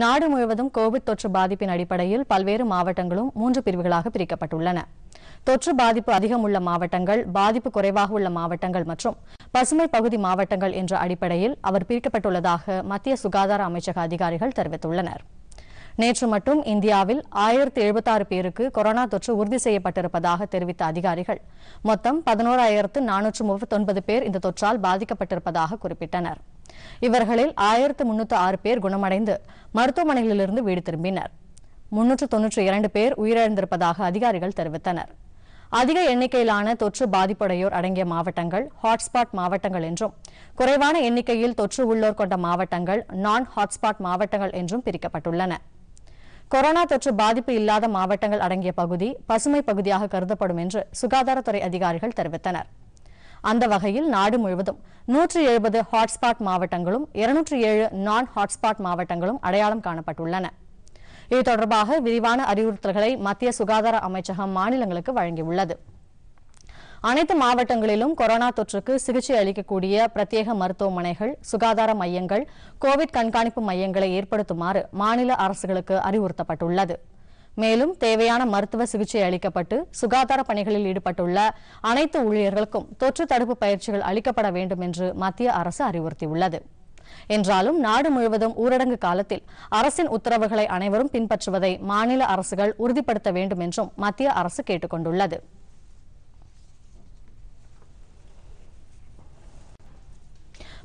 நாடு முழுவதும் கோவிட் தொற்று பாதிப்பின் அடிப்படையில் பல்வேறு மாவட்டங்களும் மூன்று பிரிவுகளாக பிரிக்கப்பட்டுள்ளன தொற்று பாதிப்பு அதிகம் உள்ள மாவட்டங்கள் பாதிப்பு குறைவாக உள்ள மாவட்டங்கள் மற்றும் பசுமை பகுதி மாவட்டங்கள் என்ற அடிப்படையில் அவர் பிரிக்கப்பட்டுள்ளதாக மத்திய சுகாதார அமைச்சக அதிகாரிகள் தெரிவித்துள்ளனர் நேற்று மட்டும் இந்தியாவில் ஆயிரத்தி எழுபத்தாறு பேருக்கு கொரோனா தொற்று உறுதி செய்யப்பட்டிருப்பதாக தெரிவித்த அதிகாரிகள் மொத்தம் பதினோராயிரத்து நானூற்று முப்பத்தொன்பது பேர் இந்த தொற்றால் பாதிக்கப்பட்டிருப்பதாக குறிப்பிட்டனா் இவர்களில் ஆயிரத்து முன்னூற்று ஆறு பேர் குணமடைந்து மருத்துவமனைகளிலிருந்து வீடு திரும்பினர் முன்னூற்று தொன்னூற்று இரண்டு பேர் உயிரிழந்திருப்பதாக அதிகாரிகள் தெரிவித்தனர் அதிக எண்ணிக்கையிலான தொற்று பாதிப்புடையோர் அடங்கிய மாவட்டங்கள் ஹாட்ஸ்பாட் மாவட்டங்கள் என்றும் குறைவான எண்ணிக்கையில் தொற்று உள்ளோர் கொண்ட மாவட்டங்கள் நான் ஹாட்ஸ்பாட் மாவட்டங்கள் என்றும் பிரிக்கப்பட்டுள்ளன கொரோனா தொற்று பாதிப்பு இல்லாத மாவட்டங்கள் அடங்கிய பகுதி பசுமை பகுதியாக கருதப்படும் என்று சுகாதாரத்துறை அதிகாரிகள் தெரிவித்தனா் அந்த வகையில் நாடு முழுவதும் நூற்றி எழுபது ஹாட்ஸ்பாட் மாவட்டங்களும் இருநூற்றி ஏழு நான் ஹாட்ஸ்பாட் மாவட்டங்களும் அடையாளம் காணப்பட்டுள்ளன இது தொடர்பாக விரிவான அறிவுறுத்தல்களை மத்திய சுகாதார அமைச்சகம் மாநிலங்களுக்கு வழங்கியுள்ளது அனைத்து மாவட்டங்களிலும் கொரோனா தொற்றுக்கு சிகிச்சை அளிக்கக்கூடிய பிரத்யேக மருத்துவமனைகள் சுகாதார மையங்கள் கோவிட் கண்காணிப்பு மையங்களை ஏற்படுத்துமாறு மாநில அரசுகளுக்கு அறிவுறுத்தப்பட்டுள்ளது மேலும் தேவையான மருத்துவ சிகிச்சை அளிக்கப்பட்டு சுகாதார பணிகளில் ஈடுபட்டுள்ள அனைத்து ஊழியர்களுக்கும் தொற்று தடுப்பு பயிற்சிகள் அளிக்கப்பட வேண்டும் என்று மத்திய அரசு அறிவுறுத்தியுள்ளது என்றாலும் நாடு முழுவதும் ஊரடங்கு காலத்தில் அரசின் உத்தரவுகளை அனைவரும் பின்பற்றுவதை மாநில அரசுகள் உறுதிப்படுத்த வேண்டும் என்றும் மத்திய அரசு கேட்டுக்கொண்டுள்ளது